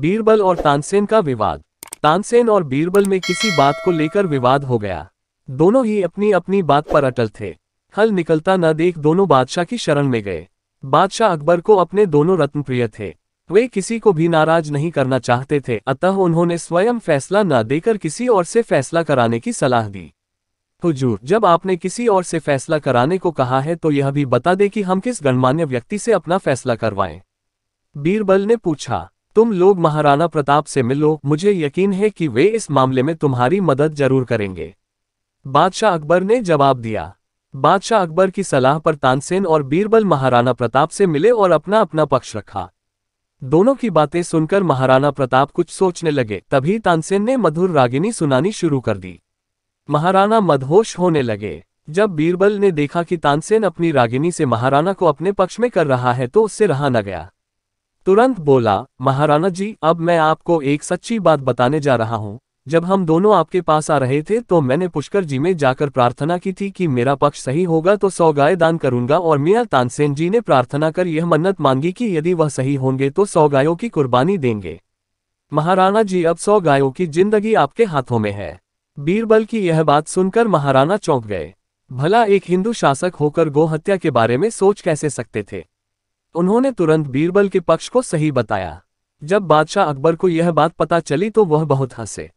बीरबल और तानसेन का विवाद तानसेन और बीरबल में किसी बात को लेकर विवाद हो गया दोनों ही अपनी अपनी बात पर अटल थे हल निकलता न देख दोनों बादशाह की शरण में गए बादशाह अकबर को अपने दोनों रत्न प्रिय थे वे किसी को भी नाराज नहीं करना चाहते थे अतः उन्होंने स्वयं फैसला न देकर किसी और से फैसला कराने की सलाह दी हुजूर जब आपने किसी और से फैसला कराने को कहा है तो यह भी बता दे कि हम किस गणमान्य व्यक्ति से अपना फैसला करवाएं बीरबल ने पूछा तुम लोग महाराणा प्रताप से मिलो मुझे यकीन है कि वे इस मामले में तुम्हारी मदद जरूर करेंगे बादशाह अकबर ने जवाब दिया बादशाह अकबर की सलाह पर तानसेन और बीरबल महाराणा प्रताप से मिले और अपना अपना पक्ष रखा दोनों की बातें सुनकर महाराणा प्रताप कुछ सोचने लगे तभी तानसेन ने मधुर रागिनी सुनानी शुरू कर दी महाराणा मधहोश होने लगे जब बीरबल ने देखा कि तानसेन अपनी रागिनी से महाराणा को अपने पक्ष में कर रहा है तो उससे रहा न गया तुरंत बोला महाराणा जी अब मैं आपको एक सच्ची बात बताने जा रहा हूँ जब हम दोनों आपके पास आ रहे थे तो मैंने पुष्कर जी में जाकर प्रार्थना की थी कि मेरा पक्ष सही होगा तो सौ गाय दान करूंगा और मियाँ तानसेन जी ने प्रार्थना कर यह मन्नत मांगी कि यदि वह सही होंगे तो सौ गायों की कुर्बानी देंगे महाराणा जी अब सौ गायों की जिंदगी आपके हाथों में है बीरबल की यह बात सुनकर महाराणा चौंक गए भला एक हिंदू शासक होकर गोहत्या के बारे में सोच कैसे सकते थे उन्होंने तुरंत बीरबल के पक्ष को सही बताया जब बादशाह अकबर को यह बात पता चली तो वह बहुत हंसे